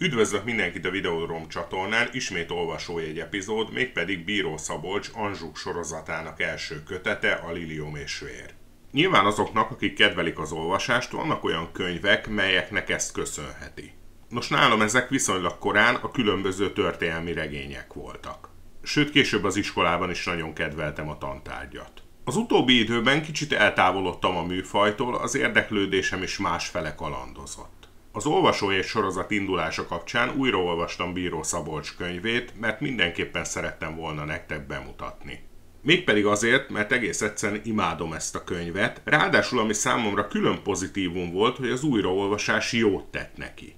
Üdvözlök mindenkit a Videodrom csatornán, ismét olvasó egy epizód, mégpedig Bíró Szabolcs Anzsuk sorozatának első kötete, a Lilium és Vér. Nyilván azoknak, akik kedvelik az olvasást, vannak olyan könyvek, melyeknek ezt köszönheti. Nos, nálam ezek viszonylag korán a különböző történelmi regények voltak. Sőt, később az iskolában is nagyon kedveltem a tantárgyat. Az utóbbi időben kicsit eltávolodtam a műfajtól, az érdeklődésem is más fele kalandozott. Az olvasó és sorozat indulása kapcsán újraolvastam Bíró Szabolcs könyvét, mert mindenképpen szerettem volna nektek bemutatni. Mégpedig azért, mert egész egyszerűen imádom ezt a könyvet, ráadásul ami számomra külön pozitívum volt, hogy az újraolvasás jót tett neki.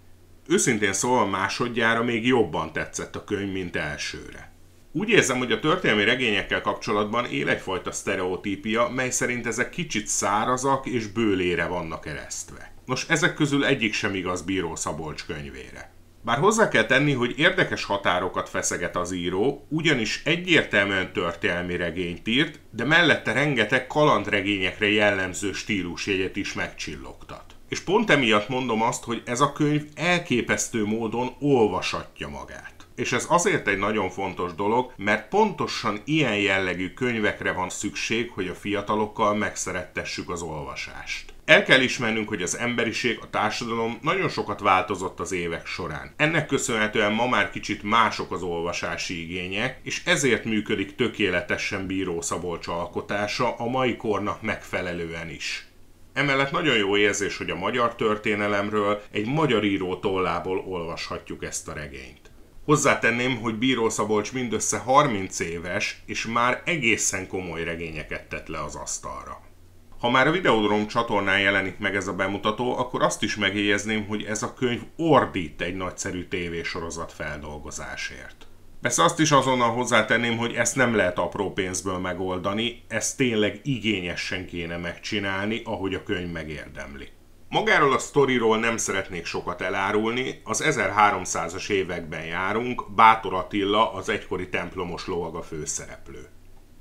Őszintén szóval másodjára még jobban tetszett a könyv, mint elsőre. Úgy érzem, hogy a történelmi regényekkel kapcsolatban él egyfajta sztereotípia, mely szerint ezek kicsit szárazak és bőlére vannak eresztve. Nos, ezek közül egyik sem igaz Bíró Szabolcs könyvére. Bár hozzá kell tenni, hogy érdekes határokat feszeget az író, ugyanis egyértelműen történelmi regényt írt, de mellette rengeteg kalandregényekre jellemző stílusjegyet is megcsillogtat. És pont emiatt mondom azt, hogy ez a könyv elképesztő módon olvasatja magát. És ez azért egy nagyon fontos dolog, mert pontosan ilyen jellegű könyvekre van szükség, hogy a fiatalokkal megszerettessük az olvasást. El kell ismernünk, hogy az emberiség, a társadalom nagyon sokat változott az évek során. Ennek köszönhetően ma már kicsit mások az olvasási igények, és ezért működik tökéletesen Bíró Szabolcs alkotása a mai kornak megfelelően is. Emellett nagyon jó érzés, hogy a magyar történelemről egy magyar író tollából olvashatjuk ezt a regényt. Hozzátenném, hogy Bíró Szabolcs mindössze 30 éves, és már egészen komoly regényeket tett le az asztalra. Ha már a Videodrom csatornán jelenik meg ez a bemutató, akkor azt is megjegyezném, hogy ez a könyv ordít egy nagyszerű tévésorozat feldolgozásért. Persze azt is azonnal hozzátenném, hogy ezt nem lehet apró pénzből megoldani, ezt tényleg igényesen kéne megcsinálni, ahogy a könyv megérdemli. Magáról a sztoriról nem szeretnék sokat elárulni, az 1300-as években járunk, Bátor Attila az egykori templomos lovag a főszereplő.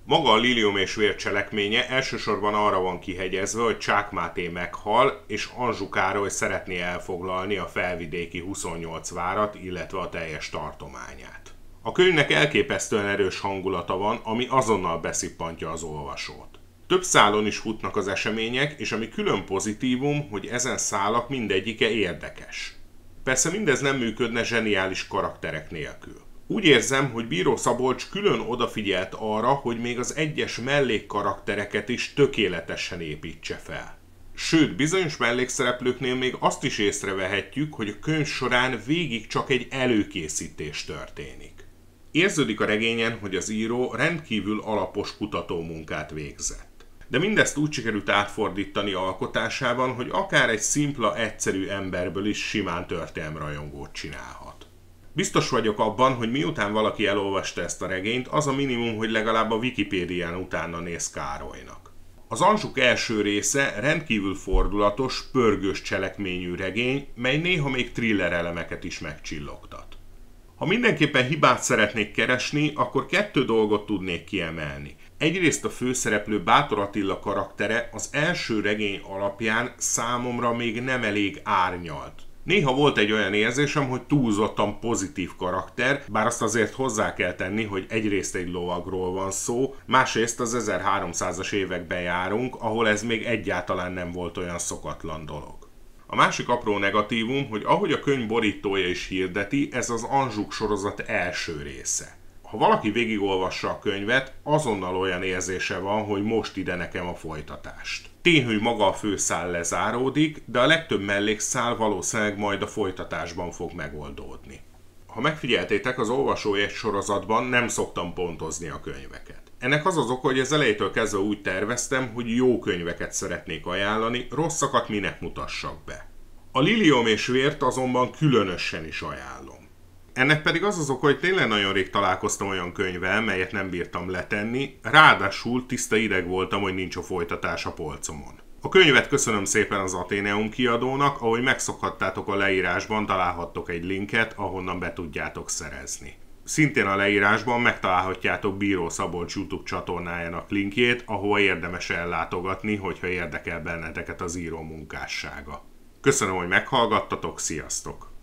Maga a Lilium és vér cselekménye elsősorban arra van kihegyezve, hogy Csák Máté meghal, és Anzsu Károly szeretné elfoglalni a felvidéki 28 várat, illetve a teljes tartományát. A könyvnek elképesztően erős hangulata van, ami azonnal beszippantja az olvasót. Több szálon is futnak az események, és ami külön pozitívum, hogy ezen szálak mindegyike érdekes. Persze mindez nem működne zseniális karakterek nélkül. Úgy érzem, hogy Bíró Szabolcs külön odafigyelt arra, hogy még az egyes mellékkaraktereket is tökéletesen építse fel. Sőt, bizonyos mellékszereplőknél még azt is észrevehetjük, hogy a könyv során végig csak egy előkészítés történik. Érződik a regényen, hogy az író rendkívül alapos kutatómunkát végzett de mindezt úgy sikerült átfordítani alkotásában, hogy akár egy szimpla, egyszerű emberből is simán történelmrajongót csinálhat. Biztos vagyok abban, hogy miután valaki elolvasta ezt a regényt, az a minimum, hogy legalább a Wikipédián utána néz Károlynak. Az Anzsuk első része rendkívül fordulatos, pörgős cselekményű regény, mely néha még thriller elemeket is megcsillogtat. Ha mindenképpen hibát szeretnék keresni, akkor kettő dolgot tudnék kiemelni. Egyrészt a főszereplő Bátor Attila karaktere az első regény alapján számomra még nem elég árnyalt. Néha volt egy olyan érzésem, hogy túlzottan pozitív karakter, bár azt azért hozzá kell tenni, hogy egyrészt egy lovagról van szó, másrészt az 1300-as években járunk, ahol ez még egyáltalán nem volt olyan szokatlan dolog. A másik apró negatívum, hogy ahogy a könyv borítója is hirdeti, ez az Anzsuk sorozat első része ha valaki végigolvassa a könyvet, azonnal olyan érzése van, hogy most ide nekem a folytatást. Tény, hogy maga a főszál lezáródik, de a legtöbb mellékszál valószínűleg majd a folytatásban fog megoldódni. Ha megfigyeltétek, az olvasói egy sorozatban nem szoktam pontozni a könyveket. Ennek az az oka, hogy az elejétől kezdve úgy terveztem, hogy jó könyveket szeretnék ajánlani, rosszakat minek mutassak be. A Lilium és Vért azonban különösen is ajánlom. Ennek pedig az az oka, hogy tényleg nagyon rég találkoztam olyan könyvvel, melyet nem bírtam letenni, ráadásul tiszta ideg voltam, hogy nincs a folytatás a polcomon. A könyvet köszönöm szépen az Ateneum kiadónak, ahogy megszokhattátok a leírásban, találhattok egy linket, ahonnan be tudjátok szerezni. Szintén a leírásban megtalálhatjátok Bíró Szabolcs YouTube csatornájának linkjét, ahova érdemes ellátogatni, hogyha érdekel benneteket az író munkássága. Köszönöm, hogy meghallgattatok, sziasztok!